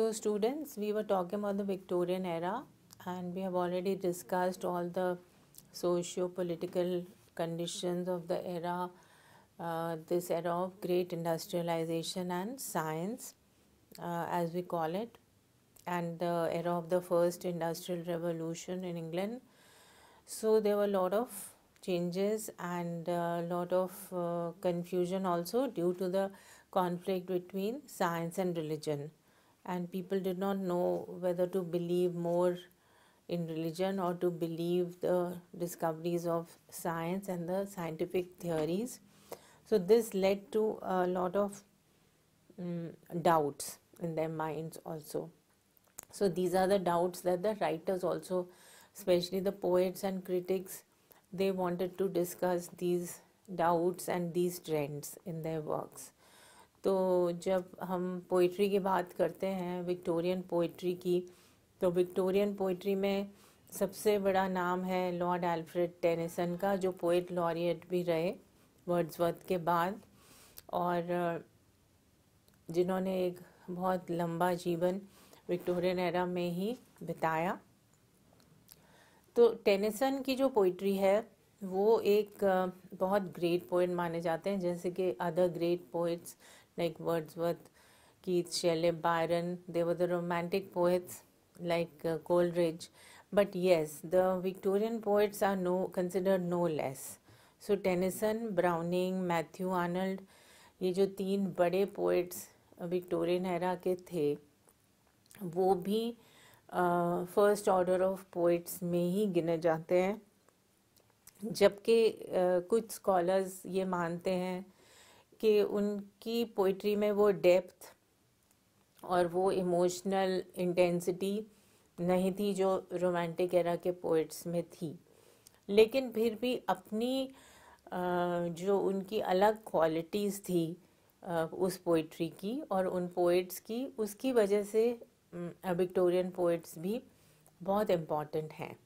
So students, we were talking about the Victorian era and we have already discussed all the socio-political conditions of the era, uh, this era of great industrialization and science uh, as we call it and the era of the first industrial revolution in England. So there were a lot of changes and a lot of uh, confusion also due to the conflict between science and religion and people did not know whether to believe more in religion or to believe the discoveries of science and the scientific theories. So, this led to a lot of um, doubts in their minds also. So, these are the doubts that the writers also, especially the poets and critics, they wanted to discuss these doubts and these trends in their works. तो जब हम poetry की बात करते हैं Victorian poetry की तो Victorian poetry में सबसे बड़ा नाम है लॉर्ड एल्फ्रेड टेनिसन का जो पोइट लॉरियट भी रहे वर्ड्सवर्थ के बाद और जिन्होंने एक बहुत लंबा जीवन विक्टोरियन एरा में ही बिताया तो टेनिसन की जो पोइट्री है वो एक बहुत ग्रेट पोइट माने जाते हैं जैसे कि other great poets like Wordsworth, Keats, Shelley, Byron. They were the romantic poets like uh, Coleridge. But yes, the Victorian poets are no considered no less. So Tennyson, Browning, Matthew Arnold, ये जो तीन बड़े poets Victorian era के थे वो भी first order of poets में ही गिने जाते हैं जबकि uh, कुछ स्कॉलर्स ये मानते हैं कि उनकी पोइट्री में वो डेप्थ और वो इमोशनल इंटेंसिटी नहीं थी जो रोमांटिक एरा के पोइट्स में थी लेकिन फिर भी अपनी जो उनकी अलग क्वालिटीज़ थी उस पोइट्री की और उन पोइट्स की उसकी वजह से विक्टोरियन पोइट्स भी बहुत इम्पॉर्टेंट हैं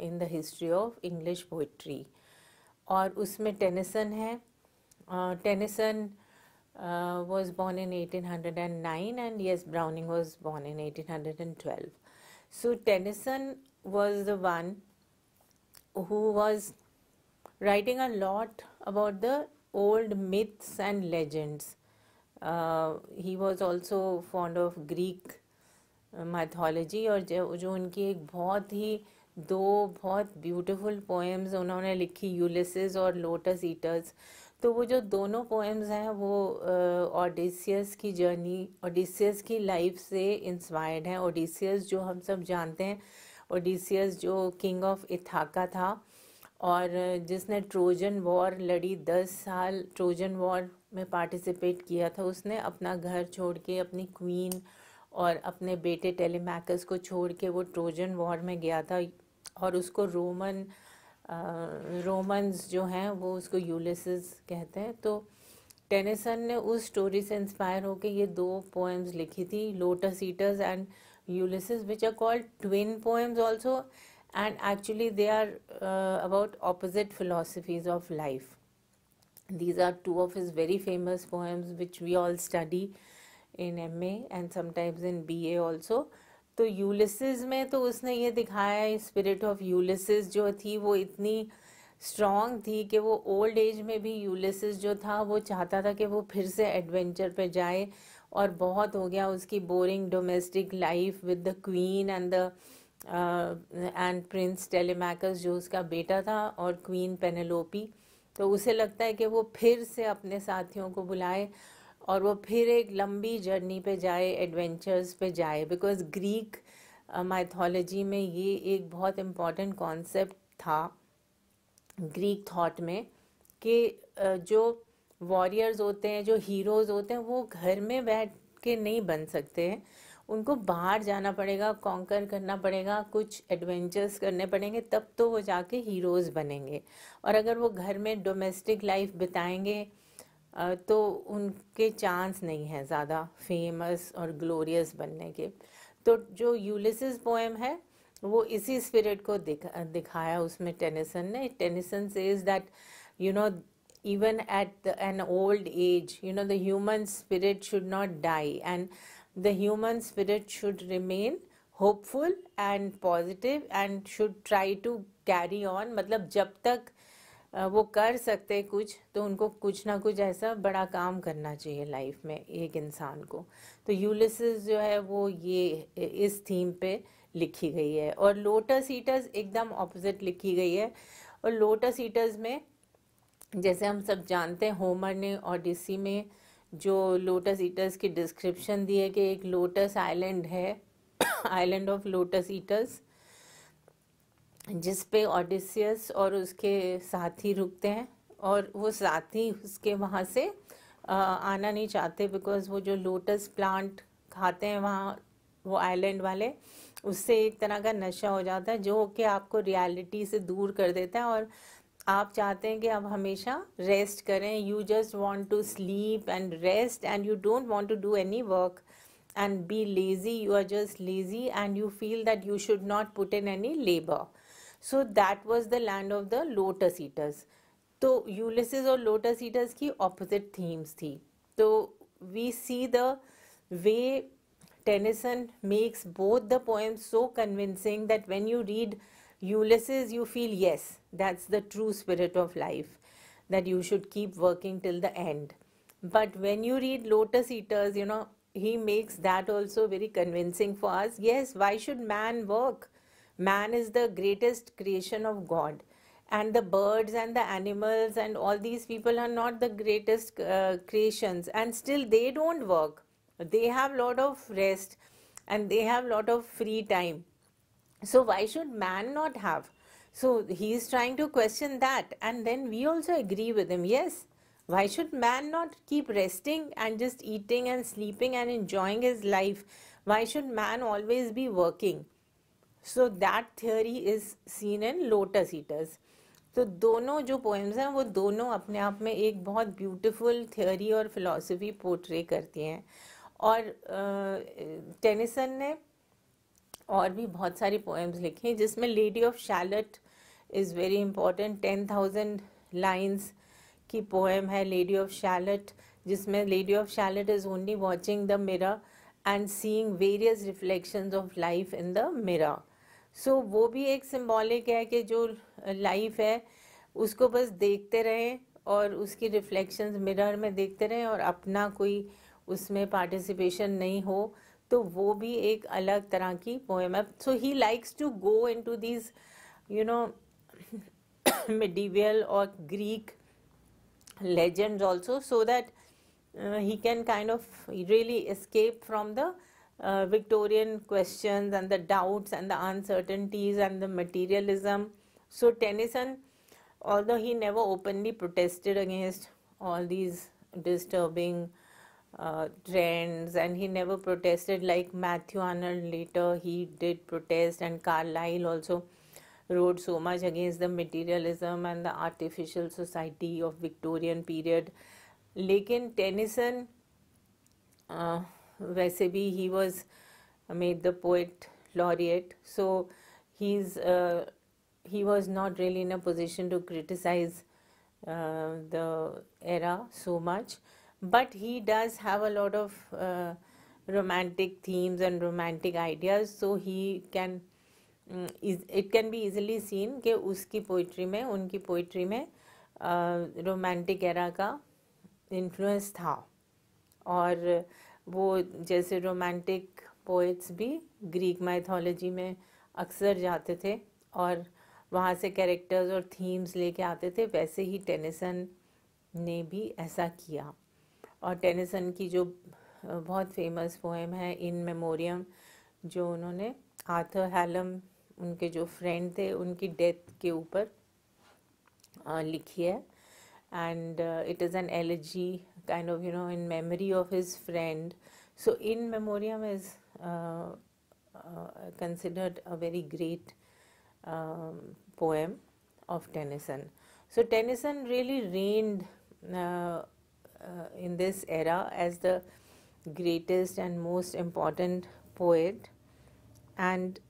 in the history of English poetry और उसमें टेनिसन है uh, Tennyson uh, was born in 1809 and yes, Browning was born in 1812. So Tennyson was the one who was writing a lot about the old myths and legends. Uh, he was also fond of Greek uh, mythology, or जो, जो उनकी एक बहुत ही दो बहुत beautiful poems उन्होंने लिखी Ulysses और लोटस ईटर्स तो वो जो दोनों पोएम्स हैं वो ओडिसियस की जर्नी ओडिसियस की लाइफ से इंस्पायर्ड हैं ओडिसियस जो हम सब जानते हैं ओडिसियस जो किंग ऑफ इथाका था और जिसने ट्रोजन वॉर लड़ी दस साल ट्रोजन वॉर में पार्टिसिपेट किया था उसने अपना घर छोड़ के अपनी क्वीन और अपने बेटे टेलीमैकस को छोड़ के वो ट्रोजन वॉर में गया था और उसको रोमन रोमन्स जो हैं वो उसको यूलिसिस कहते हैं तो टेनिसन ने उस स्टोरी से इंस्पायर होकर ये दो पोएम्स लिखी थी lotus eaters and Ulysses which are called twin poems also and actually they are about opposite philosophies of life two of two very famous poems which we all study in M A and sometimes in B A also तो Ulysses में तो उसने ये दिखाया spirit of Ulysses जो थी वो इतनी स्ट्रॉन्ग थी कि वो ओल्ड एज में भी यूलिसिस जो था वो चाहता था कि वो फिर से एडवेंचर पे जाए और बहुत हो गया उसकी boring domestic life with the queen and the and prince Telemachus जो उसका बेटा था और क्वीन पेनेलोपी तो उसे लगता है कि वो फिर से अपने साथियों को बुलाए और वो फिर एक लंबी जर्नी पे जाए एडवेंचर्स पे जाए बिकॉज ग्रीक माइथोलॉजी में ये एक बहुत इम्पॉर्टेंट कॉन्सेप्ट था ग्रीक थॉट में कि uh, जो वॉरियर्स होते हैं जो हीरोज़ होते हैं वो घर में बैठ के नहीं बन सकते हैं उनको बाहर जाना पड़ेगा कॉन्कर करना पड़ेगा कुछ एडवेंचर्स करने पड़ेंगे तब तो वो जाके हीरोज़ बनेंगे और अगर वो घर में डोमेस्टिक लाइफ बिताएंगे तो उनके चांस नहीं है ज़्यादा फेमस और ग्लोरियस बनने के तो जो यूलिस पोएम है वो इसी स्पिरिट को दिख, दिखाया उसमें टेनिसन ने टेनिसन से is that you know even at an old age you know the human spirit should not die and the human spirit should remain hopeful and positive and should try to carry on मतलब जब तक वो कर सकते कुछ तो उनको कुछ ना कुछ ऐसा बड़ा काम करना चाहिए लाइफ में एक इंसान को तो यूलिस जो है वो ये इस थीम पे लिखी गई है और लोटस ईटर्स एकदम ऑपोजिट लिखी गई है और लोटस ईटर्स में जैसे हम सब जानते हैं होमर ने ओडिसी में जो लोटस ईटर्स की डिस्क्रिप्शन दी है कि एक लोटस आइलैंड है आइलैंड ऑफ लोटस ईटर्स जिस पे ऑडिसियस और उसके साथी रुकते हैं और वो साथी उसके वहाँ से आना नहीं चाहते बिकॉज वो जो लोटस प्लांट खाते हैं वहाँ वो आइलैंड वाले उससे एक तरह का नशा हो जाता है जो कि आपको रियलिटी से दूर कर देता है और आप चाहते हैं कि आप हमेशा रेस्ट करें you just want to sleep and rest and you don't want to do any work and be lazy you are just lazy and you feel that you should not put in any labor So that was the land of the lotus eaters. तो Ulysses और lotus eaters की opposite themes थी तो we see the way Tennyson makes both the poems so convincing that when you read Ulysses you feel yes that's the true spirit of life that you should keep working till the end but when you read lotus eaters you know he makes that also very convincing for us. Yes, why should man work? man is the greatest creation of god and the birds and the animals and all these people are not the greatest uh, creations and still they don't work they have lot of rest and they have lot of free time so why should man not have so he is trying to question that and then we also agree with him yes why should man not keep resting and just eating and sleeping and enjoying his life why should man always be working so that theory is seen in lotus eaters तो दोनों जो poems हैं वो दोनों अपने आप में एक बहुत ब्यूटीफुल थियोरी और फिलॉसफी पोर्ट्रे करती हैं और टेनिसन ने और भी बहुत सारी पोएम्स लिखी हैं जिसमें lady of Shalott is very important ten thousand lines की पोएम है लेडी ऑफ शैलट जिसमें lady of Shalott is only watching the mirror and seeing various reflections of life in the mirror so so, वो भी एक symbolic है कि जो life है उसको बस देखते रहें और उसकी रिफ्लेक्शंस मिरर में देखते रहें और अपना कोई उसमें पार्टिसिपेशन नहीं हो तो वो भी एक अलग तरह की पोएम है so he likes to go in to these you know medieval और Greek legends also, so that he can kind of really escape from the uh, Victorian questions and the doubts and the uncertainties and the materialism. So Tennyson, although he never openly protested against all these disturbing uh, trends and he never protested like Matthew Arnold later he did protest and Carlyle also wrote so much against the materialism and the artificial society of Victorian period. Lekin Tennyson uh, वैसे he was made the poet laureate so he's uh, he was not really in a position to criticize uh, the era so much but he does have a lot of uh, romantic themes and romantic ideas so he can mm, it can be easily seen that उसकी poetry में उनकी poetry में romantic era का influence था और uh, वो जैसे romantic poets भी ग्रीक माइथोलॉजी में अक्सर जाते थे और वहाँ से कैरेक्टर्स और थीम्स लेके आते थे वैसे ही टेनिसन ने भी ऐसा किया और टेनिसन की जो बहुत फेमस पोएम है इन मेमोरियम जो उन्होंने आर्थर हैलम उनके जो फ्रेंड थे उनकी डेथ के ऊपर लिखी है एंड इट इज़ एन एलर्जी kind of you know in memory of his friend so in memoriam is uh, uh, considered a very great um, poem of tennyson so tennyson really reigned uh, uh in this era as the greatest and most important poet and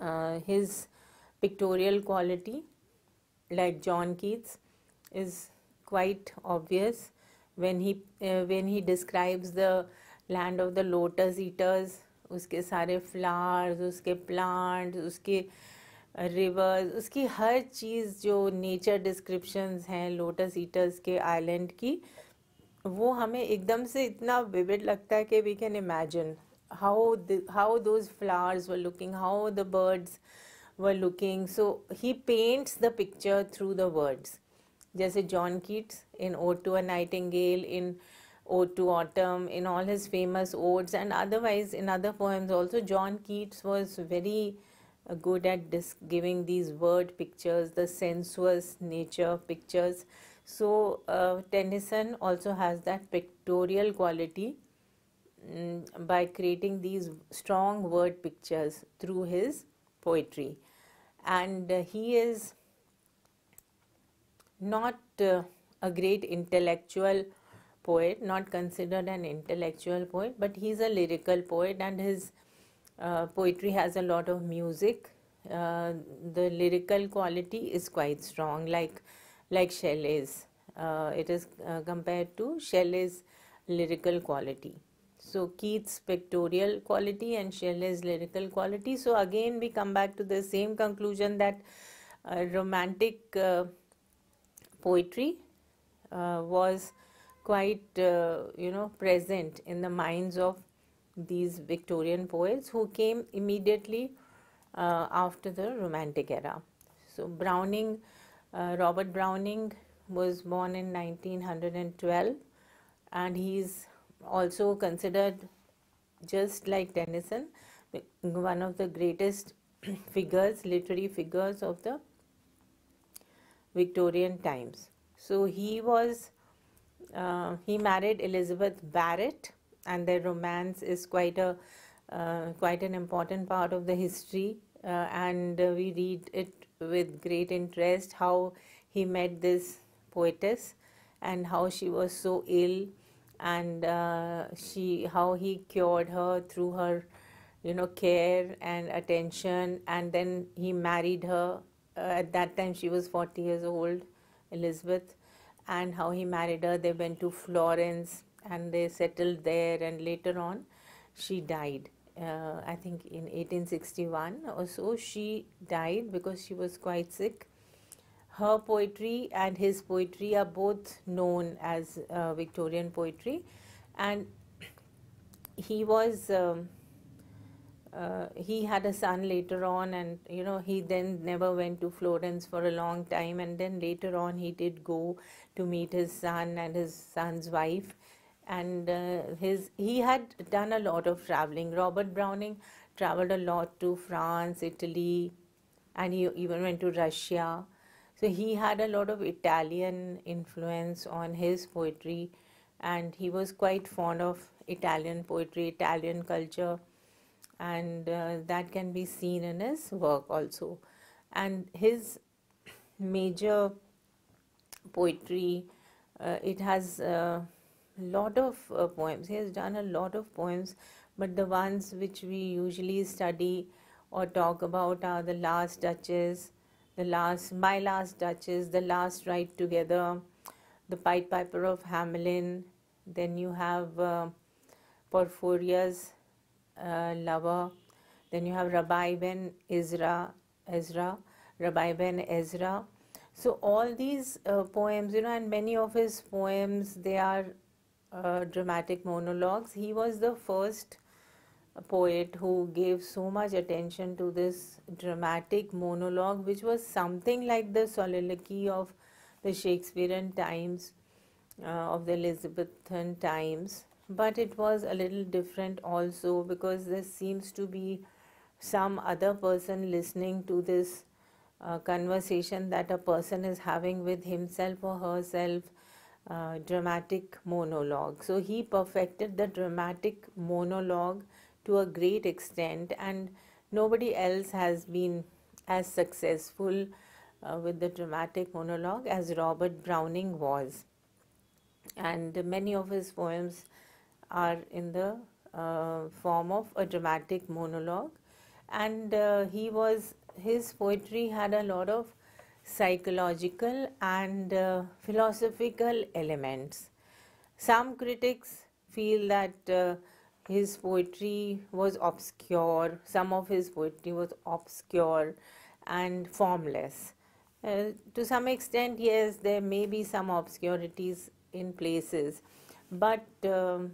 uh, his pictorial quality like john keats is quite obvious when he uh, when he describes the land of the lotus eaters उसके सारे flowers उसके plants उसके reverse uh, उसकी हर चीज़ जो nature descriptions हैं lotus eaters के आइलैंड की वो हमें एकदम से इतना विविड लगता है कि we can imagine how how those flowers were looking how the birds were looking so he paints the picture through the words John Keats in Ode to a Nightingale, in Ode to Autumn, in all his famous odes, and otherwise in other poems also, John Keats was very uh, good at giving these word pictures, the sensuous nature pictures. So, uh, Tennyson also has that pictorial quality mm, by creating these strong word pictures through his poetry. And uh, he is not uh, a great intellectual poet, not considered an intellectual poet, but he's a lyrical poet and his uh, poetry has a lot of music. Uh, the lyrical quality is quite strong, like like Shelley's. Uh, it is uh, compared to Shelley's lyrical quality. So Keats' pictorial quality and Shelley's lyrical quality. So again, we come back to the same conclusion that uh, romantic uh, poetry uh, was quite uh, you know present in the minds of these Victorian poets who came immediately uh, after the Romantic era. So Browning, uh, Robert Browning was born in 1912 and he is also considered just like Tennyson one of the greatest figures, literary figures of the Victorian times. So he was, uh, he married Elizabeth Barrett, and their romance is quite a uh, quite an important part of the history, uh, and we read it with great interest how he met this poetess and how she was so ill and uh, she how he cured her through her you know care and attention and then he married her uh, at that time she was 40 years old, Elizabeth, and how he married her. They went to Florence and they settled there, and later on, she died. Uh, I think in 1861 or so, she died because she was quite sick. Her poetry and his poetry are both known as uh, Victorian poetry, and he was. Um, uh, he had a son later on and you know he then never went to florence for a long time and then later on he did go to meet his son and his son's wife and uh, his he had done a lot of traveling robert browning traveled a lot to france italy and he even went to russia so he had a lot of italian influence on his poetry and he was quite fond of italian poetry italian culture and uh, that can be seen in his work also. And his major poetry, uh, it has a lot of uh, poems. He has done a lot of poems, but the ones which we usually study or talk about are The Last Duchess, The Last, My Last Duchess, The Last Ride Together, The Pied Piper of Hamelin. Then you have uh, Porphyria's uh, lover. Then you have Rabbi ben Ezra, Ezra, Rabbi ben Ezra. So all these uh, poems, you know, and many of his poems, they are uh, dramatic monologues. He was the first uh, poet who gave so much attention to this dramatic monologue, which was something like the soliloquy of the Shakespearean times, uh, of the Elizabethan times but it was a little different also because there seems to be some other person listening to this uh, conversation that a person is having with himself or herself uh, dramatic monologue so he perfected the dramatic monologue to a great extent and nobody else has been as successful uh, with the dramatic monologue as robert browning was and many of his poems are in the uh, form of a dramatic monologue and uh, he was his poetry had a lot of psychological and uh, philosophical elements some critics feel that uh, his poetry was obscure some of his poetry was obscure and formless uh, to some extent yes there may be some obscurities in places but um,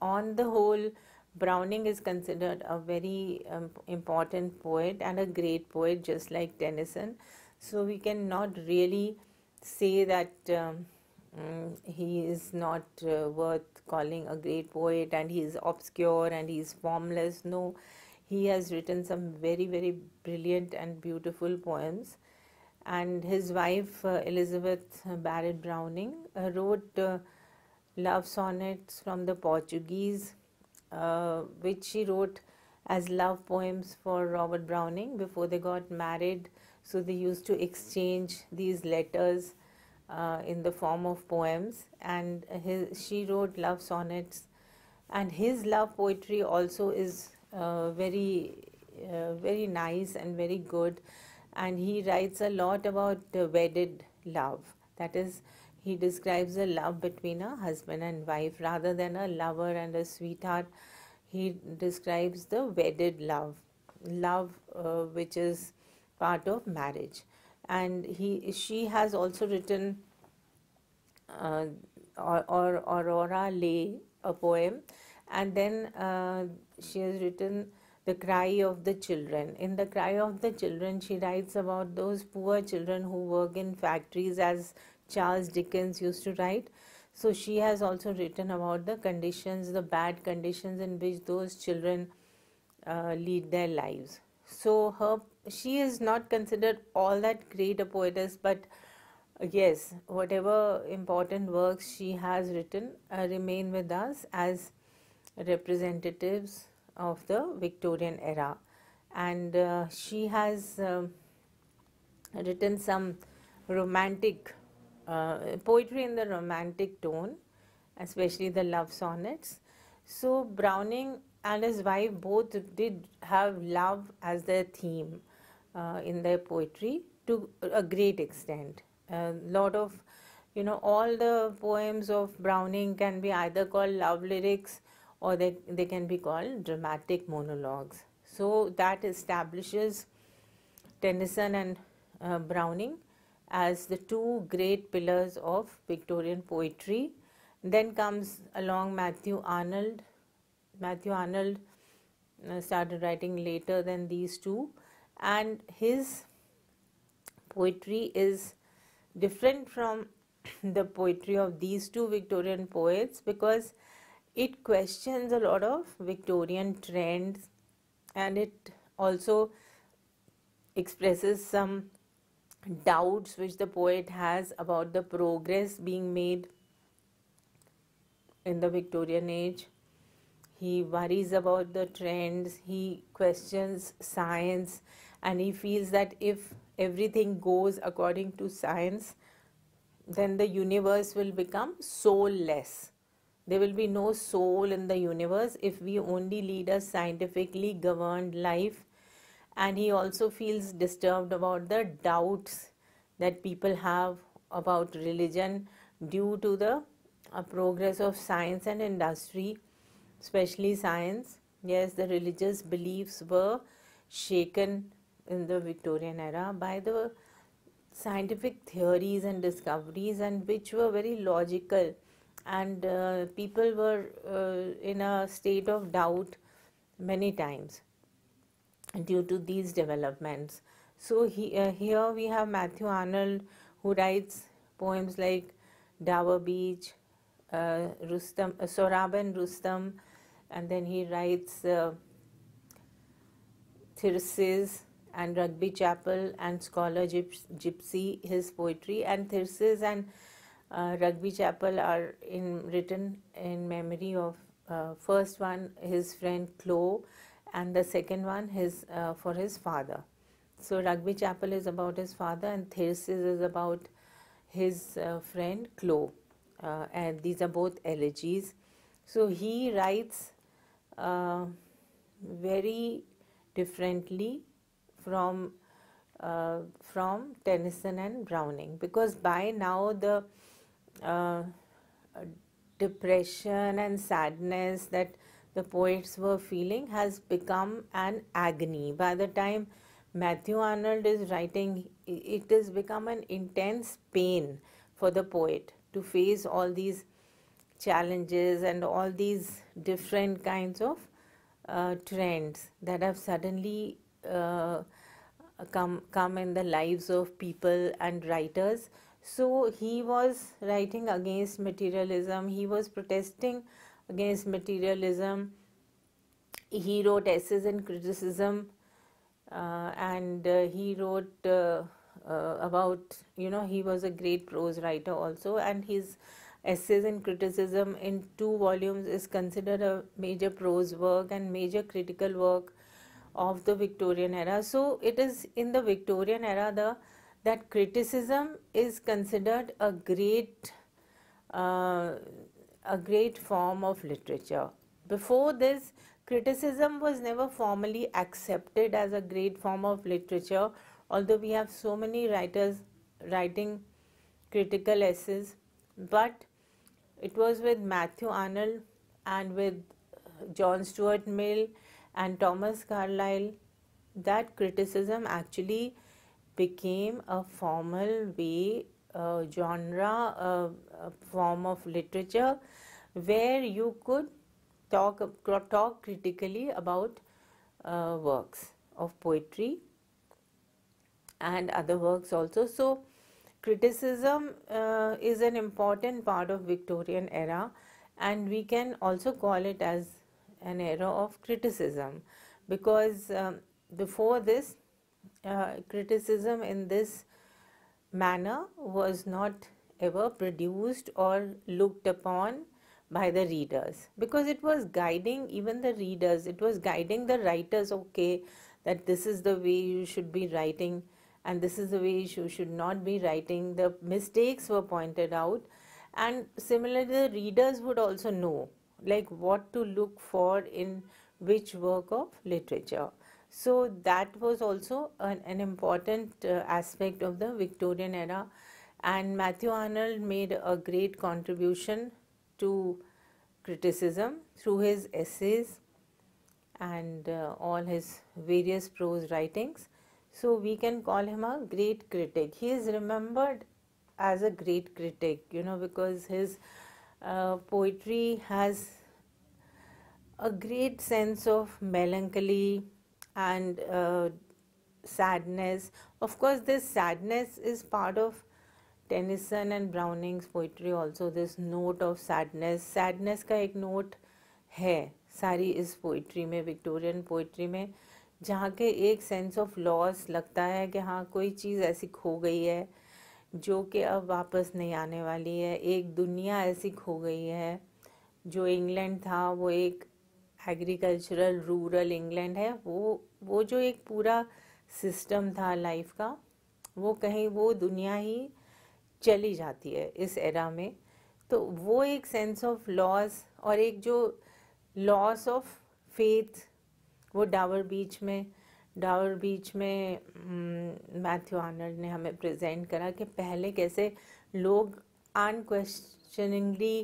on the whole, Browning is considered a very um, important poet and a great poet, just like Tennyson. So we cannot really say that um, mm, he is not uh, worth calling a great poet and he is obscure and he is formless. No, he has written some very, very brilliant and beautiful poems. And his wife, uh, Elizabeth Barrett Browning, uh, wrote uh, love sonnets from the Portuguese, uh, which she wrote as love poems for Robert Browning before they got married. So they used to exchange these letters uh, in the form of poems, and his, she wrote love sonnets. And his love poetry also is uh, very, uh, very nice and very good. And he writes a lot about wedded love. That is, he describes a love between a husband and wife rather than a lover and a sweetheart. He describes the wedded love, love uh, which is part of marriage. And he, she has also written uh, or, or Aurora Lay, a poem, and then uh, she has written The Cry of the Children. In The Cry of the Children, she writes about those poor children who work in factories as Charles Dickens used to write. So she has also written about the conditions, the bad conditions in which those children uh, lead their lives. So her she is not considered all that great a poetess, but uh, yes, whatever important works she has written uh, remain with us as representatives of the Victorian era, and uh, she has um, written some romantic uh, poetry in the romantic tone, especially the love sonnets. So Browning and his wife both did have love as their theme uh, in their poetry to a great extent. A lot of, you know, all the poems of Browning can be either called love lyrics or they, they can be called dramatic monologues. So that establishes Tennyson and uh, Browning as the two great pillars of Victorian poetry. Then comes along Matthew Arnold. Matthew Arnold uh, started writing later than these two, and his poetry is different from the poetry of these two Victorian poets because it questions a lot of Victorian trends and it also expresses some doubts which the poet has about the progress being made in the Victorian age. He worries about the trends, he questions science, and he feels that if everything goes according to science, then the universe will become soulless. There will be no soul in the universe if we only lead a scientifically governed life and he also feels disturbed about the doubts that people have about religion due to the uh, progress of science and industry, especially science. Yes, the religious beliefs were shaken in the Victorian era by the scientific theories and discoveries, and which were very logical, and uh, people were uh, in a state of doubt many times due to these developments. So he, uh, here we have Matthew Arnold who writes poems like Dower Beach, uh, Rustam, uh, Soraban Rustam, and then he writes uh, and Rugby Chapel and Scholar Gypsy, his poetry. And *Thirsis* and uh, Rugby Chapel are in, written in memory of uh, first one, his friend Chloe, and the second one his uh, for his father. So Rugby Chapel is about his father and Thyrsis is about his uh, friend Clo. Uh, and these are both elegies. So he writes uh, very differently from uh, from Tennyson and Browning because by now the uh, depression and sadness that the poets were feeling has become an agony. By the time Matthew Arnold is writing, it has become an intense pain for the poet to face all these challenges and all these different kinds of uh, trends that have suddenly uh, come come in the lives of people and writers so he was writing against materialism he was protesting against materialism. He wrote essays and criticism, uh, and uh, he wrote uh, uh, about, you know, he was a great prose writer also, and his essays and criticism in two volumes is considered a major prose work and major critical work of the Victorian era. So it is in the Victorian era the that criticism is considered a great uh, a great form of literature. Before this, criticism was never formally accepted as a great form of literature, although we have so many writers writing critical essays. But it was with Matthew Arnold and with uh, John Stuart Mill and Thomas Carlyle that criticism actually became a formal way genre form of literature where you could talk talk critically about uh, works of poetry and other works also so criticism uh, is an important part of victorian era and we can also call it as an era of criticism because um, before this uh, criticism in this manner was not ever produced or looked upon by the readers because it was guiding even the readers it was guiding the writers okay that this is the way you should be writing and this is the way you should not be writing the mistakes were pointed out and similarly the readers would also know like what to look for in which work of literature so that was also an, an important uh, aspect of the Victorian era. And Matthew Arnold made a great contribution to criticism through his essays and uh, all his various prose writings. So we can call him a great critic. He is remembered as a great critic, you know, because his uh, poetry has a great sense of melancholy and uh, sadness. Of course, this sadness is part of Tennyson and Browning's poetry also this note of sadness sadness का एक note है सारी इस poetry में Victorian poetry में जहाँ के एक सेंस ऑफ लॉस लगता है कि हाँ कोई चीज़ ऐसी खो गई है जो कि अब वापस नहीं आने वाली है एक दुनिया ऐसी खो गई है जो इंग्लैंड था वो एक एग्रीकल्चरल रूरल इंग्लैंड है वो वो जो एक पूरा सिस्टम था लाइफ का वो कहीं वो दुनिया ही चली जाती है इस एरा में तो वो एक सेंस ऑफ लॉस और एक जो लॉस ऑफ फेथ वो डावर बीच में डावर बीच में मैथ्यू आनर ने हमें प्रेजेंट करा कि पहले कैसे लोग अनक्वेश्चनिंगली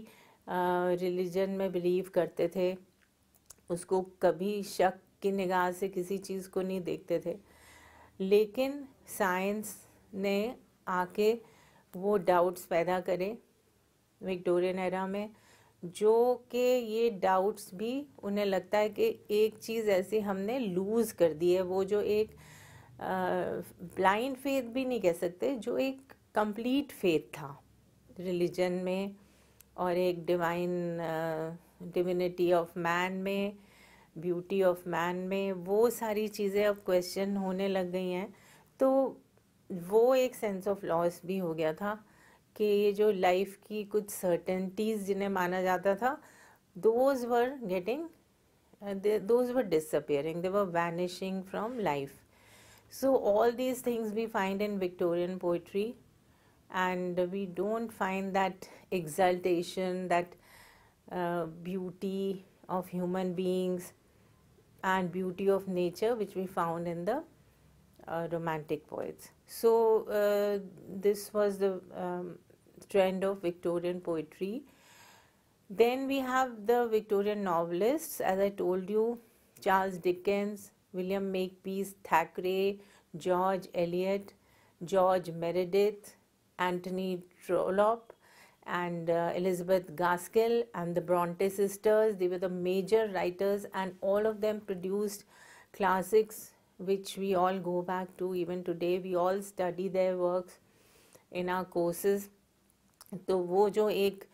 रिलीजन में बिलीव करते थे उसको कभी शक की निगाह से किसी चीज़ को नहीं देखते थे लेकिन साइंस ने आके वो डाउट्स पैदा करे विक्टोरियन एरा में जो कि ये डाउट्स भी उन्हें लगता है कि एक चीज़ ऐसी हमने लूज़ कर दी है वो जो एक ब्लाइंड फेथ भी नहीं कह सकते जो एक कंप्लीट फेथ था रिलीजन में और एक डिवाइन डिविनिटी ऑफ मैन में ब्यूटी ऑफ मैन में वो सारी चीज़ें अब क्वेश्चन होने लग गई हैं तो वो एक सेंस ऑफ लॉस भी हो गया था कि ये जो लाइफ की कुछ सर्टेनिटीज़ जिन्हें माना जाता था those were getting those were disappearing they were vanishing from life so all these things we find in Victorian poetry and we don't find that exaltation that Uh, beauty of human beings and beauty of nature which we found in the uh, romantic poets so uh, this was the um, trend of victorian poetry then we have the victorian novelists as i told you charles dickens william makepeace thackeray george eliot george meredith anthony trollope and uh, Elizabeth Gaskell and the Bronte sisters. They were the major writers, and all of them produced classics which we all go back to even today. We all study their works in our courses. So, वो जो एक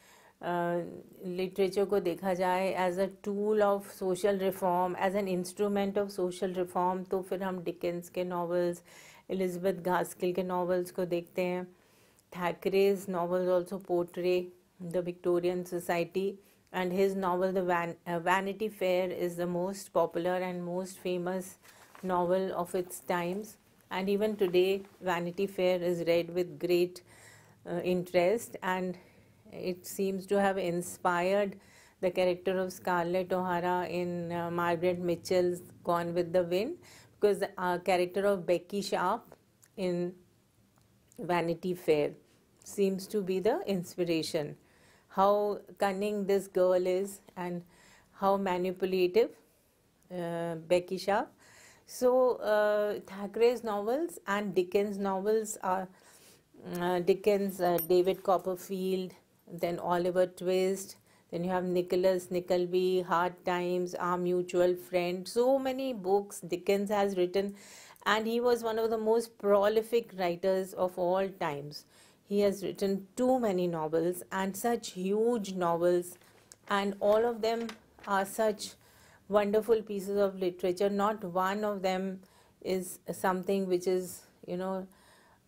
literature को देखा जाए as a tool of social reform as an instrument of social reform तो फिर हम Gaskell's के novels, एलिजबेथ घास्किल के को देखते हैं Thackeray's novels also portray the Victorian society, and his novel The Van- uh, Vanity Fair is the most popular and most famous novel of its times. And even today, Vanity Fair is read with great uh, interest, and it seems to have inspired the character of Scarlett O'Hara in uh, Margaret Mitchell's Gone with the Wind, because the uh, character of Becky Sharp in Vanity Fair seems to be the inspiration. How cunning this girl is and how manipulative uh, Becky Sharp. So uh, Thackeray's novels and Dickens' novels are uh, Dickens, uh, David Copperfield, then Oliver Twist, then you have Nicholas Nickleby, Hard Times, Our Mutual Friend. So many books Dickens has written, and he was one of the most prolific writers of all times. He has written too many novels and such huge novels, and all of them are such wonderful pieces of literature. Not one of them is something which is, you know,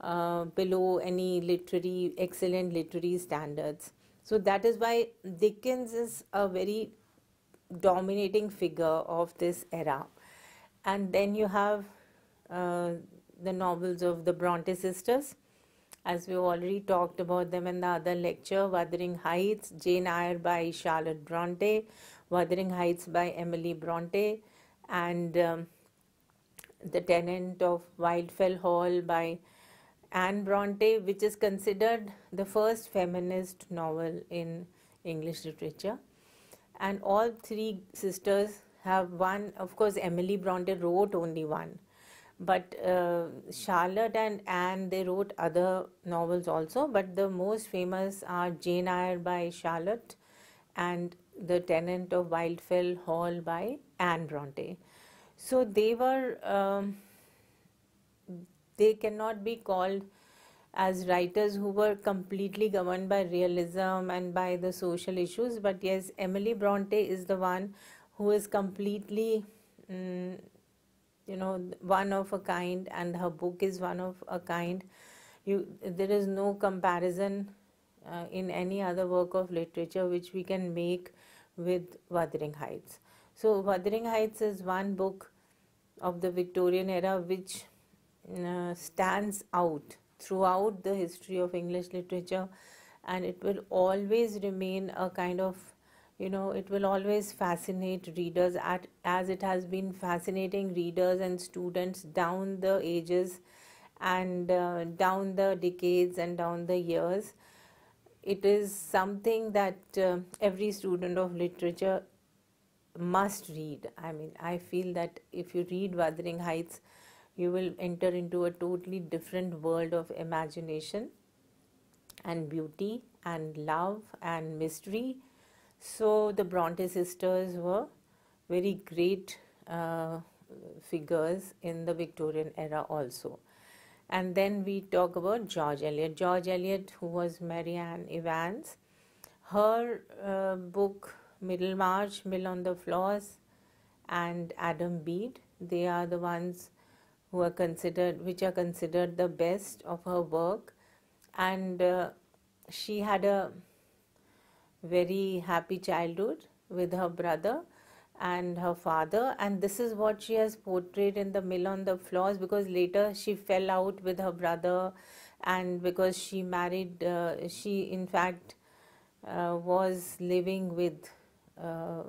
uh, below any literary, excellent literary standards. So that is why Dickens is a very dominating figure of this era. And then you have uh, the novels of the Bronte sisters, as we've already talked about them in the other lecture Wuthering Heights, Jane Eyre by Charlotte Bronte, Wuthering Heights by Emily Bronte, and um, The Tenant of Wildfell Hall by Anne Bronte, which is considered the first feminist novel in English literature. And all three sisters have one, of course, Emily Bronte wrote only one but uh, Charlotte and Anne they wrote other novels also but the most famous are Jane Eyre by Charlotte and The Tenant of Wildfell Hall by Anne Bronte so they were um, they cannot be called as writers who were completely governed by realism and by the social issues but yes Emily Bronte is the one who is completely um, you know one of a kind and her book is one of a kind you there is no comparison uh, in any other work of literature which we can make with Wuthering Heights so Wuthering Heights is one book of the Victorian era which uh, stands out throughout the history of English literature and it will always remain a kind of you know it will always fascinate readers at, as it has been fascinating readers and students down the ages and uh, down the decades and down the years it is something that uh, every student of literature must read i mean i feel that if you read wuthering heights you will enter into a totally different world of imagination and beauty and love and mystery so the Bronte sisters were very great uh, figures in the Victorian era also. And then we talk about George Eliot. George Eliot, who was Marianne Evans, her uh, book Middlemarch, Mill on the Floss, and Adam Bede, they are the ones who are considered, which are considered the best of her work. And uh, she had a very happy childhood with her brother and her father and this is what she has portrayed in the mill on the floors because later she fell out with her brother and because she married uh, she in fact uh, was living with uh,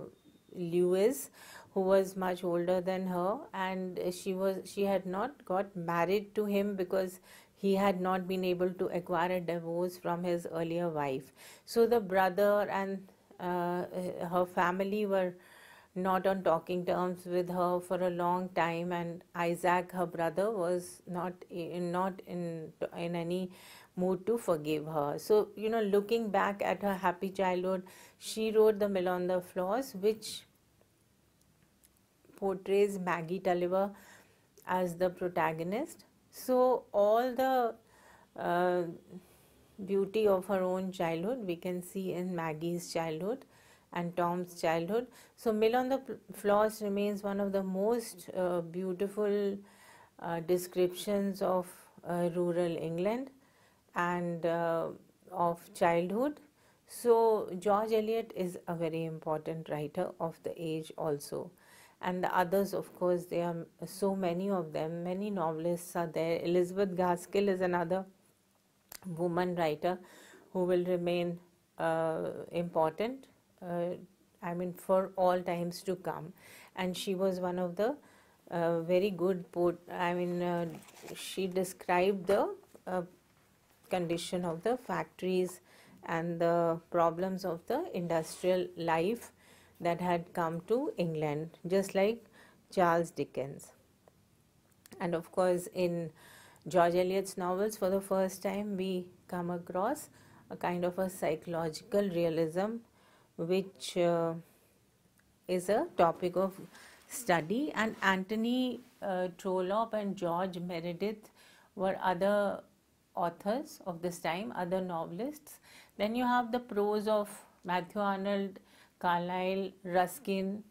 Lewis who was much older than her and she was she had not got married to him because he had not been able to acquire a divorce from his earlier wife. So the brother and uh, her family were not on talking terms with her for a long time and Isaac her brother was not in, not in in any mood to forgive her so you know looking back at her happy childhood she wrote the mill on the floors which portrays Maggie Tulliver as the protagonist so, all the uh, beauty of her own childhood we can see in Maggie's childhood and Tom's childhood. So, Mill on the Floss remains one of the most uh, beautiful uh, descriptions of uh, rural England and uh, of childhood. So, George Eliot is a very important writer of the age also and the others of course there are so many of them many novelists are there elizabeth gaskell is another woman writer who will remain uh, important uh, i mean for all times to come and she was one of the uh, very good port i mean uh, she described the uh, condition of the factories and the problems of the industrial life that had come to England, just like Charles Dickens. And of course, in George Eliot's novels, for the first time, we come across a kind of a psychological realism, which uh, is a topic of study. And Anthony uh, Trollope and George Meredith were other authors of this time, other novelists. Then you have the prose of Matthew Arnold Carlyle, Ruskin,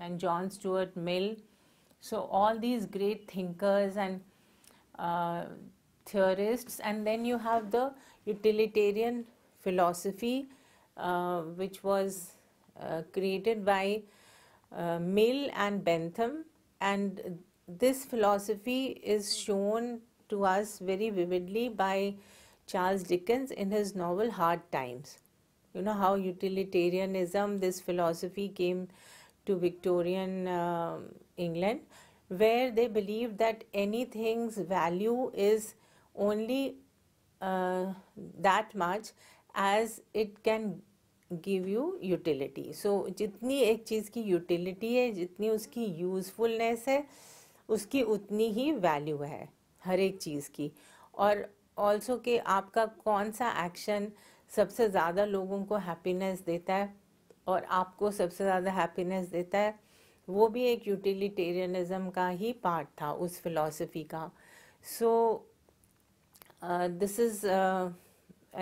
and John Stuart Mill. So, all these great thinkers and uh, theorists, and then you have the utilitarian philosophy, uh, which was uh, created by uh, Mill and Bentham, and this philosophy is shown to us very vividly by Charles Dickens in his novel Hard Times. you know how utilitarianism this philosophy came to victorian uh, england where they believed that anything's value is only uh, that much as it can give you utility so जितनी एक चीज़ की utility है जितनी उसकी usefulness है उसकी उतनी ही value है हर एक चीज़ की और ऑल्सो कि आपका कौन सा एक्शन सबसे ज़्यादा लोगों को हैप्पीनेस देता है और आपको सबसे ज़्यादा हैप्पीनेस देता है वो भी एक यूटिलिटेरियनिज्म का ही पार्ट था उस फिलॉसफी का so this is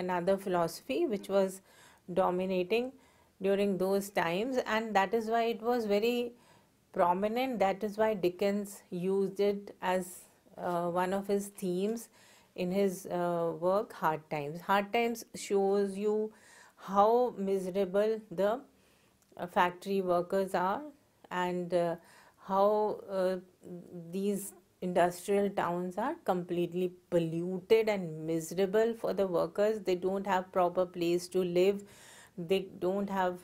another philosophy which was dominating during those times and that is why it was very prominent that is why Dickens use it as one of his themes in his uh, work Hard Times. Hard Times shows you how miserable the uh, factory workers are and uh, how uh, these industrial towns are completely polluted and miserable for the workers. They don't have proper place to live. They don't have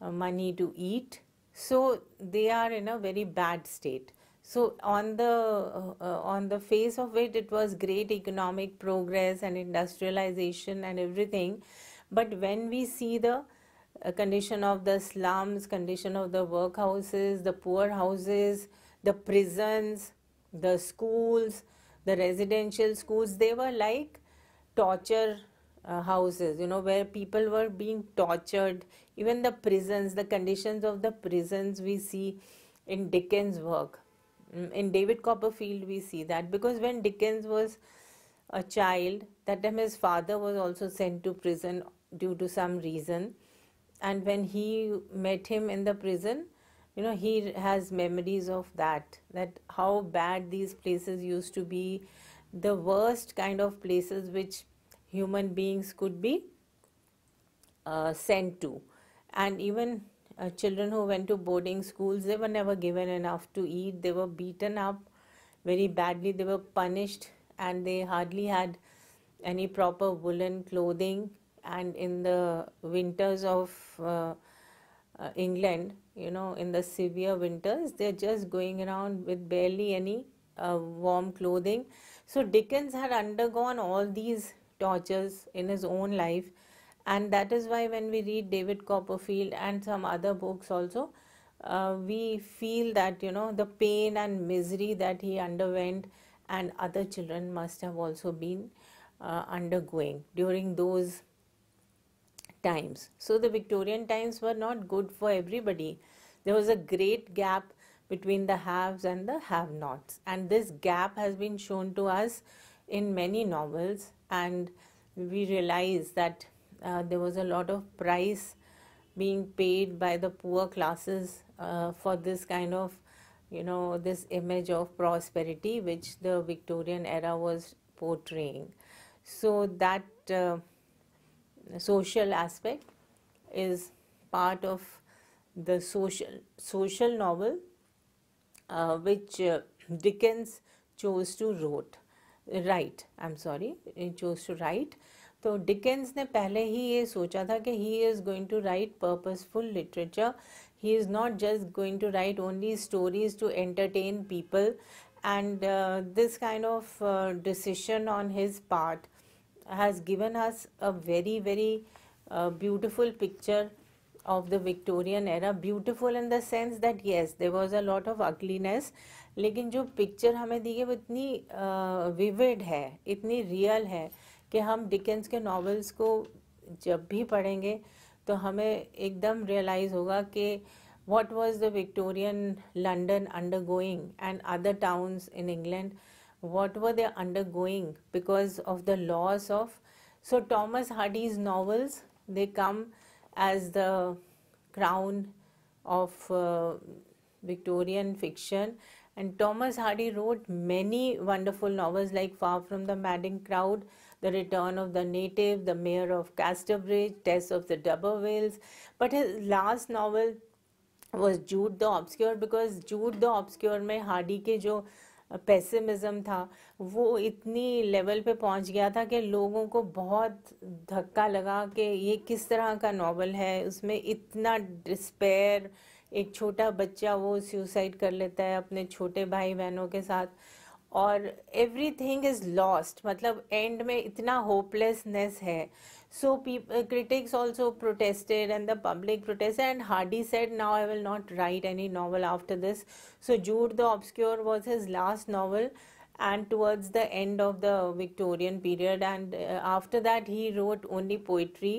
uh, money to eat. So they are in a very bad state. So on the uh, uh, on the face of it, it was great economic progress and industrialization and everything, but when we see the uh, condition of the slums, condition of the workhouses, the poor houses, the prisons, the schools, the residential schools, they were like torture uh, houses, you know, where people were being tortured. Even the prisons, the conditions of the prisons we see in Dickens' work Mm, in David Copperfield, we see that because when Dickens was a child, that time his father was also sent to prison due to some reason. And when he met him in the prison, you know, he has memories of that, that how bad these places used to be, the worst kind of places which human beings could be uh, sent to. And even uh, children who went to boarding schools, they were never given enough to eat. They were beaten up very badly. They were punished and they hardly had any proper woolen clothing. And in the winters of uh, uh, England, you know, in the severe winters, they're just going around with barely any uh, warm clothing. So Dickens had undergone all these tortures in his own life and that is why when we read david copperfield and some other books also uh, we feel that you know the pain and misery that he underwent and other children must have also been uh, undergoing during those times so the victorian times were not good for everybody there was a great gap between the haves and the have nots and this gap has been shown to us in many novels and we realize that uh, there was a lot of price being paid by the poor classes uh, for this kind of you know this image of prosperity which the victorian era was portraying so that uh, social aspect is part of the social social novel uh, which uh, dickens chose to wrote write i'm sorry he chose to write तो Dickens ने पहले ही ये सोचा था कि he is going to write purposeful literature he is not just going to write only stories to entertain people and this kind of decision on his part has given us a very very beautiful picture of the Victorian era. Beautiful in the sense that yes, there was a lot of ugliness, लेकिन जो picture हमें दी गई वो इतनी vivid uh, है इतनी real है कि हम डिकेंस के नॉवेल्स को जब भी पढ़ेंगे तो हमें एकदम रियलाइज होगा कि what was the Victorian London undergoing and other towns in England what were they undergoing because of the loss of so Thomas Hardy's novels they come as the crown of Victorian fiction and Thomas Hardy wrote many wonderful novels like far from the madding crowd the return of the native, the mayor of Casterbridge, Tess of the D'Urbervilles. But his last novel was Jude the Obscure because Jude the Obscure में Hardy के जो पेसिमिज़म था वो इतनी level पे पहुंच गया था कि लोगों को बहुत धक्का लगा कि ये किस तरह का नावल है उसमें इतना डिस्पेयर एक छोटा बच्चा वो सुसाइड कर लेता है अपने छोटे भाई बहनों के साथ और एवरी थिंग इज़ लॉस्ट मतलब एंड में इतना होपलेसनेस है so critics also protested and the public protested and hardy said now i will not write any novel after this so jude the obscure was his last novel and towards the end of the victorian period and uh, after that he wrote only poetry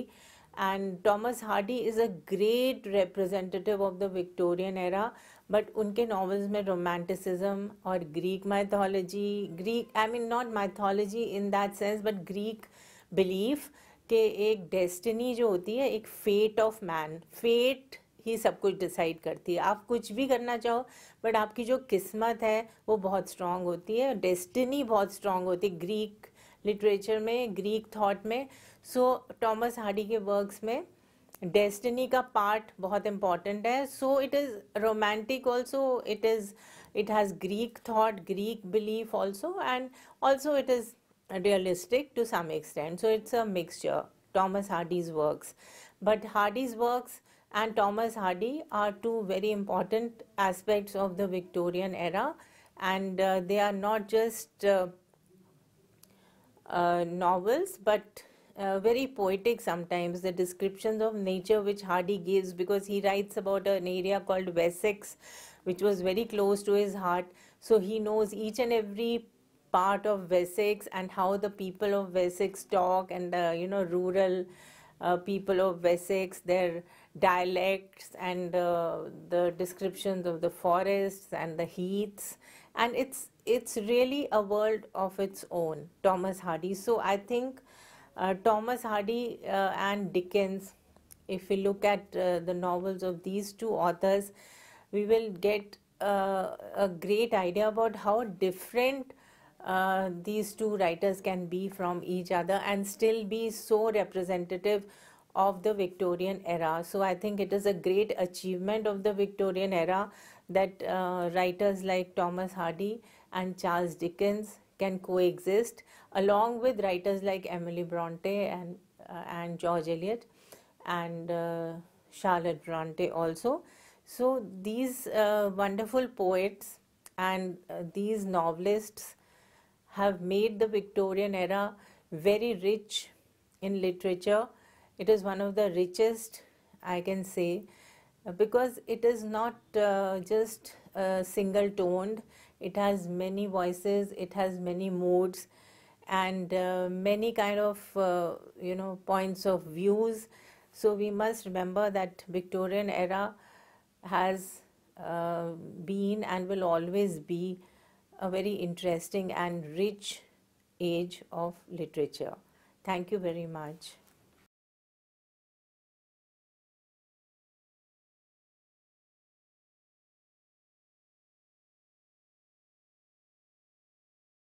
and thomas hardy is a great representative of the victorian era but उनके novels में romanticism और Greek mythology Greek I mean not mythology in that sense but Greek belief के एक destiny जो होती है एक fate of man fate ही सब कुछ डिसाइड करती है आप कुछ भी करना चाहो बट आपकी जो किस्मत है वो बहुत स्ट्रांग होती है डेस्टिनी बहुत स्ट्रांग होती है ग्रीक लिटरेचर में ग्रीक थॉट में सो टॉमस हार्डी के वर्क्स में Destiny का part बहुत important है So it is romantic also. It is it has Greek thought, Greek belief also, and also it is realistic to some extent. So it's a mixture. Thomas Hardy's works. But Hardy's works and Thomas Hardy are two very important aspects of the Victorian era, and uh, they are not just uh, uh, novels but uh, very poetic sometimes the descriptions of nature which Hardy gives because he writes about an area called Wessex, which was very close to his heart. So he knows each and every part of Wessex and how the people of Wessex talk and the you know rural uh, people of Wessex, their dialects and uh, the descriptions of the forests and the heaths, and it's it's really a world of its own. Thomas Hardy. So I think uh, Thomas Hardy uh, and Dickens, if we look at uh, the novels of these two authors, we will get a great idea about how different uh, these two writers can be from each other and still be so representative of the Victorian era. So I think it is a great achievement of the Victorian era that uh, writers like Thomas Hardy and Charles Dickens can coexist along with writers like Emily Bronte and uh, and George Eliot and uh, Charlotte Bronte also. So these uh, wonderful poets and uh, these novelists have made the Victorian era very rich in literature. It is one of the richest, I can say, because it is not uh, just uh, single toned it has many voices it has many modes, and uh, many kind of uh, you know points of views so we must remember that victorian era has uh, been and will always be a very interesting and rich age of literature thank you very much